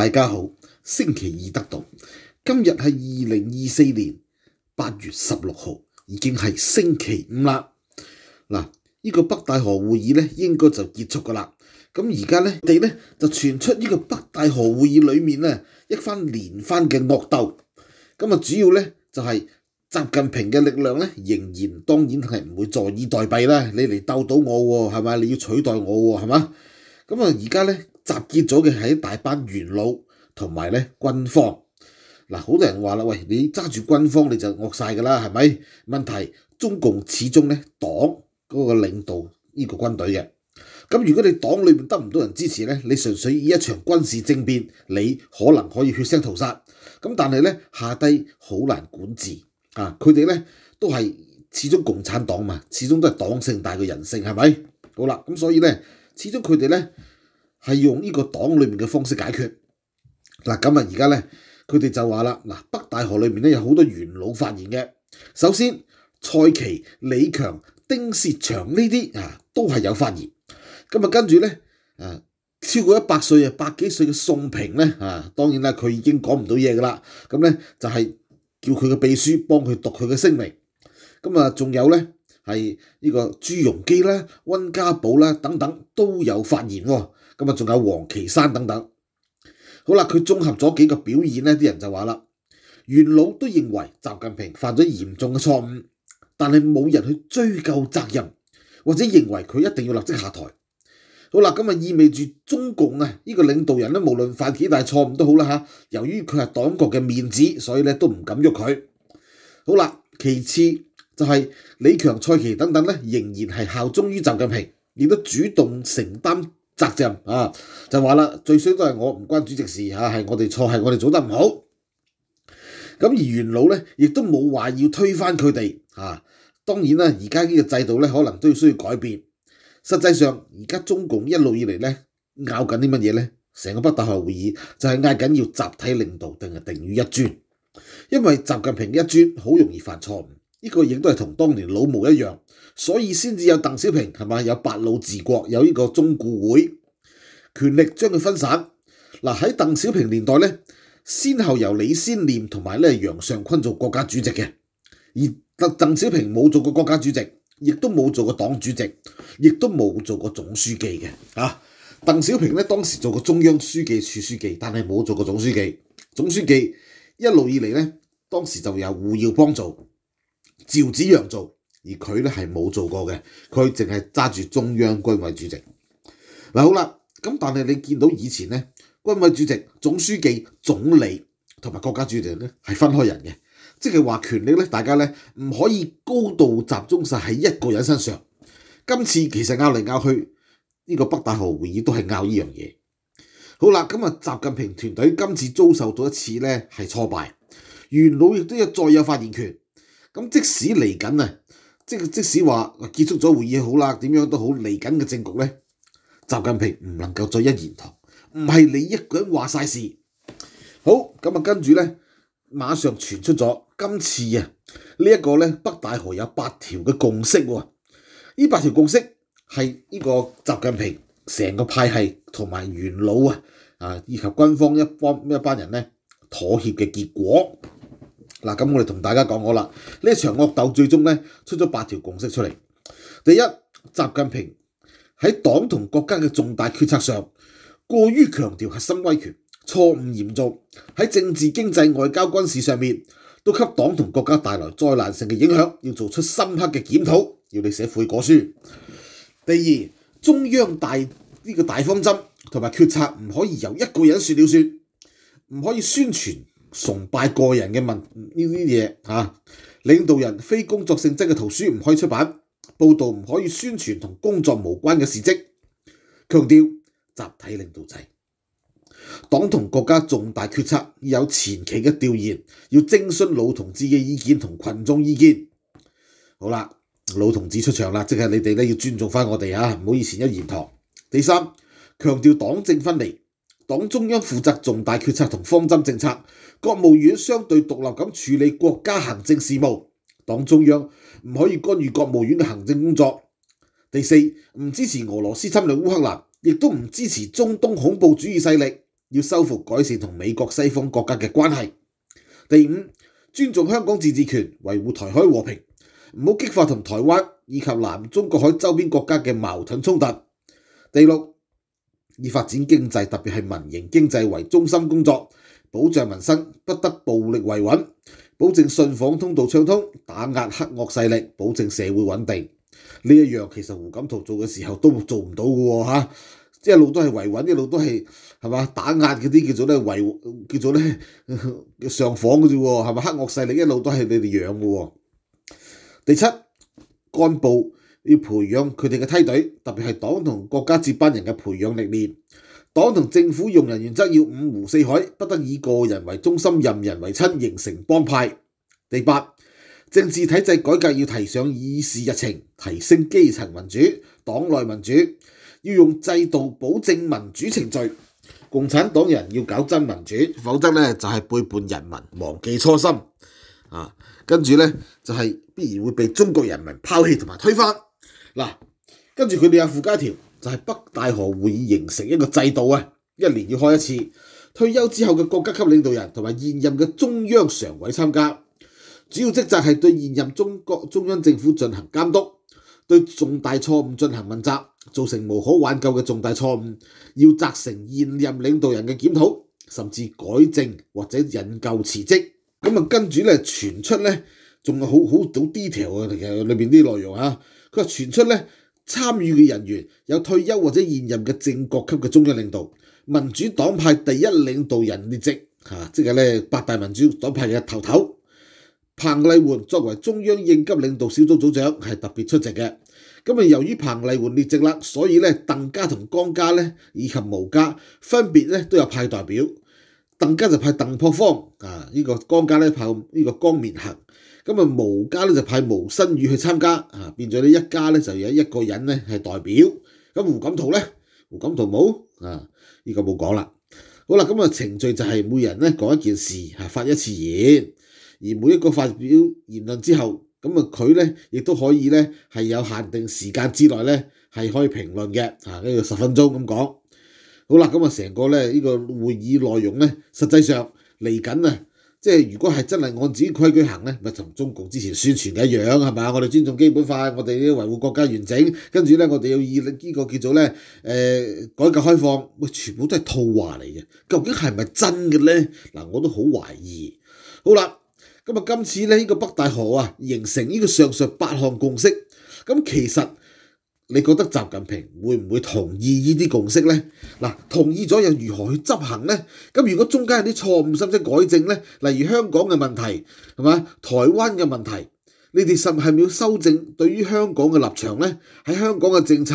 大家好，星期二得到今日系二零二四年八月十六号，已经系星期五啦。嗱，呢个北戴河会议咧，应该就结束噶啦。咁而家咧，地咧就传出呢个北戴河会议里面咧一番连番嘅恶斗。咁啊，主要咧就系习近平嘅力量咧，仍然当然系唔会坐以待毙啦。你嚟斗到我喎，系咪？你要取代我喎，系嘛？咁啊，而家咧。集結咗嘅係一大班元老同埋咧軍方嗱，好多人話啦：，喂，你揸住軍方你就惡晒㗎啦，係咪？問題中共始終咧黨嗰個領導呢個軍隊嘅。咁如果你黨裏面得唔到人支持咧，你純粹以一場軍事政變，你可能可以血腥屠殺。咁但係咧下低好難管治啊！佢哋咧都係始終共產黨嘛，始終都係黨性大過人性係咪？好啦，咁所以咧始終佢哋咧。系用呢个党里面嘅方式解决嗱。咁啊，而家咧，佢哋就话啦，嗱，北大河里面咧有好多元老发言嘅。首先，蔡奇、李强、丁薛祥呢啲啊，都系有发言。咁啊，跟住咧，诶，超过一百岁啊，百几岁嘅宋平咧啊，当然啦，佢已经讲唔到嘢噶啦。咁咧就系叫佢嘅秘书帮佢读佢嘅声明。咁啊，仲有咧系呢个朱镕基啦、温家宝啦等等都有发言。咁啊，仲有黃岐山等等，好啦，佢綜合咗幾個表演呢啲人就話啦，元老都認為習近平犯咗嚴重嘅錯誤，但係冇人去追究責任，或者認為佢一定要立即下台。好啦，咁啊意味住中共啊呢個領導人咧，無論犯幾大錯誤都好啦嚇，由於佢係黨國嘅面子，所以咧都唔敢喐佢。好啦，其次就係李強、蔡奇等等咧，仍然係效忠於習近平，亦都主動承擔。責任啊，就話啦，最衰都係我唔關主席事嚇，係我哋錯，係我哋做得唔好。咁而元老咧，亦都冇話要推翻佢哋啊。當然啦，而家呢個制度咧，可能都要需要改變。實際上，而家中共一路以嚟咧，拗緊啲乜嘢咧？成個北大學會議就係嗌緊要集體領導定係定於一尊，因為習近平一尊好容易犯錯誤。呢个亦都系同当年老毛一样，所以先至有邓小平系嘛，有八路治国，有呢个中固会权力将佢分散。嗱喺邓小平年代咧，先后由李先念同埋咧杨尚坤做国家主席嘅，而邓邓小平冇做过国家主席，亦都冇做过党主席，亦都冇做过总书记嘅。吓，邓小平咧当时做过中央书记处书记，但系冇做过总书记。总书记一路以嚟咧，当时就由胡耀邦做。趙子陽做，而佢咧系冇做过嘅，佢净系揸住中央军委主席。嗱好啦，咁但系你见到以前咧，军委主席、总书记、总理同埋国家主席咧系分开人嘅，即系话权力咧，大家咧唔可以高度集中晒喺一个人身上。今次其实拗嚟拗去，呢个北大号会议都系拗呢样嘢。好啦，咁啊，习近平团队今次遭受到一次咧系挫败，元老亦都有再有发言权。咁即使嚟緊啊，即即使話結束咗會議好啦，點樣都好，嚟緊嘅政局咧，習近平唔能夠再一言堂，唔係你一個人話晒事。好，咁啊跟住咧，馬上傳出咗今次啊呢一個咧北大河有八條嘅共識喎，呢八條共識係呢個習近平成個派系同埋元老啊啊以及軍方一方一班人咧妥協嘅結果。嗱，咁我哋同大家讲好啦，呢一场恶斗最终咧出咗八条共识出嚟。第一，习近平喺党同国家嘅重大决策上过于强调核心威权，错误严重，喺政治、经济、外交、军事上面都给党同国家带来灾难性嘅影响，要做出深刻嘅检讨，要你写悔过书。第二，中央大呢个大方针同埋决策唔可以由一个人说了算，唔可以宣传。崇拜個人嘅文呢啲嘢嚇，領導人非工作性質嘅圖書唔可以出版，報道唔可以宣傳同工作無關嘅事蹟。強調集體領導制，黨同國家重大決策要有前期嘅調研，要徵詢老同志嘅意見同群眾意見。好啦，老同志出場啦，即係你哋咧要尊重翻我哋啊，唔好以前一言堂。第三，強調黨政分離。党中央负责重大决策同方针政策，国务院相对独立咁处理国家行政事务。党中央唔可以干预国务院嘅行政工作。第四，唔支持俄罗斯侵略乌克兰，亦都唔支持中东恐怖主义势力，要修复改善同美国西方国家嘅关系。第五，尊重香港自治权，维护台海和平，唔好激化同台湾以及南中国海周边国家嘅矛盾冲突。第六。以發展經濟，特別係民營經濟為中心工作，保障民生，不得暴力維穩，保證信訪通道暢通，打壓黑惡勢力，保證社會穩定。呢一樣其實胡錦濤做嘅時候都做唔到嘅喎，嚇！一路都係維穩，一路都係係嘛打壓嗰啲叫做咧維叫做咧上訪嘅啫喎，係嘛黑惡勢力一路都係你哋養嘅喎。第七，幹部。要培养佢哋嘅梯队，特别系党同国家接班人嘅培养历练。党同政府用人原则要五湖四海，不得以个人为中心、任人为亲，形成帮派。第八，政治体制改革要提上议事日程，提升基层民主、党内民主，要用制度保证民主程序。共产党人要搞真民主，否则咧就系背叛人民，忘记初心。啊，跟住咧就系必然会被中国人民抛弃同埋推翻。嗱，跟住佢哋有附加条，就系北大河会议形成一个制度啊，一年要开一次。退休之后嘅国家级领导人同埋现任嘅中央常委参加，主要职责系对现任中国中央政府进行监督，对重大错误进行问责，造成无可挽救嘅重大错误，要责成现任领导人嘅检讨，甚至改正或者引咎辞职。咁啊，跟住咧传出咧，仲有好好到 detail 啊，其实里边啲内容啊。传出咧，參與嘅人員有退休或者現任嘅正國級嘅中央領導、民主黨派第一領導人列席，嚇，即係咧八大民主黨派嘅頭頭彭麗媛作為中央應急領導小組組長係特別出席嘅。咁啊，由於彭麗媛列席啦，所以咧鄧家同江家咧以及毛家分別咧都有派代表。邓家就派邓朴方啊，呢个江家咧派呢个江面行，咁啊毛家咧就派毛新宇去参加啊，變咗咧一家咧就有一個人咧係代表。咁胡錦濤咧，胡錦濤冇啊，呢個冇講啦。好啦，咁啊程序就係每人咧講一件事吓，發一次言。而每一個發表言論之後，咁啊佢咧亦都可以咧係有限定時間之內咧係可以評論嘅啊，呢住十分鐘咁講。好啦，咁啊，成個咧呢個會議內容咧，實際上嚟緊啊，即係如果係真係按自己規矩行咧，咪同中共之前宣傳嘅樣係咪啊？我哋尊重基本法，我哋咧維護國家完整，跟住咧我哋要以呢個叫做咧誒改革開放，喂，全部都係套話嚟嘅，究竟係咪真嘅咧？嗱，我都好懷疑。好啦，咁啊，今次咧呢個北大河啊形成呢個上述八項共識，咁其實。你覺得習近平會唔會同意呢啲共識呢？嗱，同意咗又如何去執行呢？咁如果中間有啲錯誤，甚至改正呢？例如香港嘅問題，係嘛？台灣嘅問題，你哋係咪要修正對於香港嘅立場呢？喺香港嘅政策，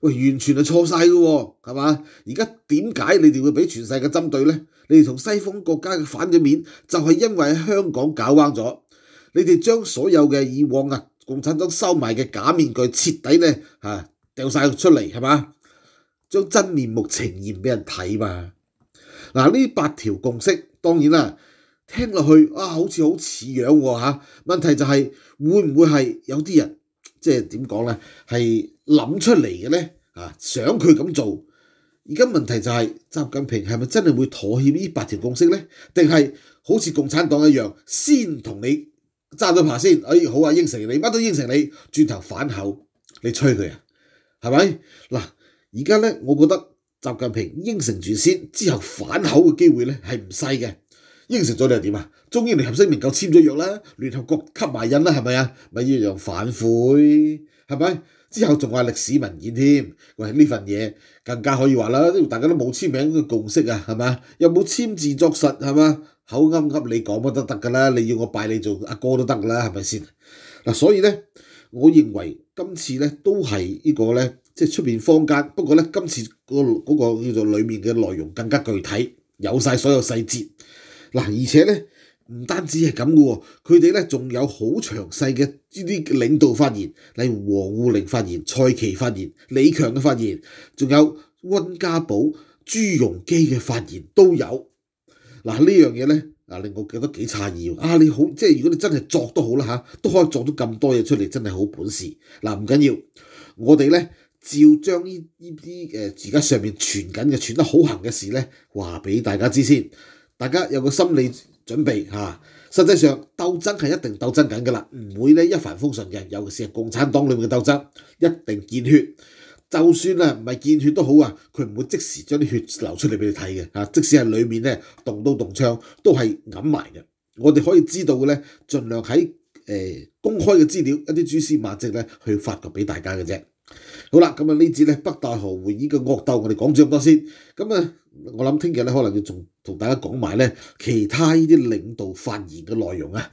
喂，完全係錯晒嘅喎，係嘛？而家點解你哋會俾全世界針對呢？你哋同西方國家嘅反對面，就係因為香港搞彎咗，你哋將所有嘅以往啊～共產黨收埋嘅假面具徹底咧嚇掉曬出嚟係嘛？將真面目呈現俾人睇嘛？嗱呢八條共識當然啦，聽落去啊，好似好似樣喎嚇。問題就係會唔會係有啲人即係點講咧？係諗出嚟嘅咧啊，想佢咁做。而家問題就係習近平係咪真係會妥協呢八條共識咧？定係好似共產黨一樣先同你？揸到牌先，哎，好啊，应承你，乜都应承你，转头反口，你吹佢啊，系咪？嗱，而家咧，我觉得习近平应承住先，之后反口嘅机会咧系唔细嘅。应承咗你又点啊？中英联合声明够签咗约啦，联合国吸埋印啦，系咪啊？咪一样反悔，系咪？之后仲话历史文件添，喂，呢份嘢更加可以话啦，大家都冇签名嘅共识啊，系咪？又冇签字作实，系嘛？口啱啱你講乜都得噶啦，你要我拜你做阿哥都得噶啦，係咪先？嗱，所以呢，我認為今次呢都係呢個呢，即係出面坊間。不過呢，今次個嗰個叫做裡面嘅內容更加具體，有晒所有細節。嗱，而且呢，唔單止係咁嘅喎，佢哋呢仲有好詳細嘅呢啲領導發言，例如黃沪玲發言、蔡奇發言、李強嘅發言，仲有温家寶、朱熔基嘅發言都有。嗱呢樣嘢咧，啊令我覺得幾詫異啊！你好，即係如果你真係作都好啦嚇，都可以作到咁多嘢出嚟，真係好本事。嗱唔緊要，我哋咧照將呢呢啲誒而家上面傳緊嘅傳得好行嘅事咧，話俾大家知先。大家有個心理準備嚇。實際上鬥爭係一定鬥爭緊㗎啦，唔會咧一帆風順嘅。尤其是係共產黨裏面嘅鬥爭，一定見血。就算啊唔系見血都好啊，佢唔會即時將啲血流出嚟俾你睇嘅即使係裡面咧動刀動槍，都係揞埋嘅。我哋可以知道嘅咧，盡量喺誒公開嘅資料一啲蛛絲馬跡咧去發掘俾大家嘅啫。好啦，咁啊呢次咧北大河會議嘅惡鬥，我哋講咗咁多先。咁啊，我諗聽日咧可能要同同大家講埋咧其他呢啲領導發言嘅內容啊。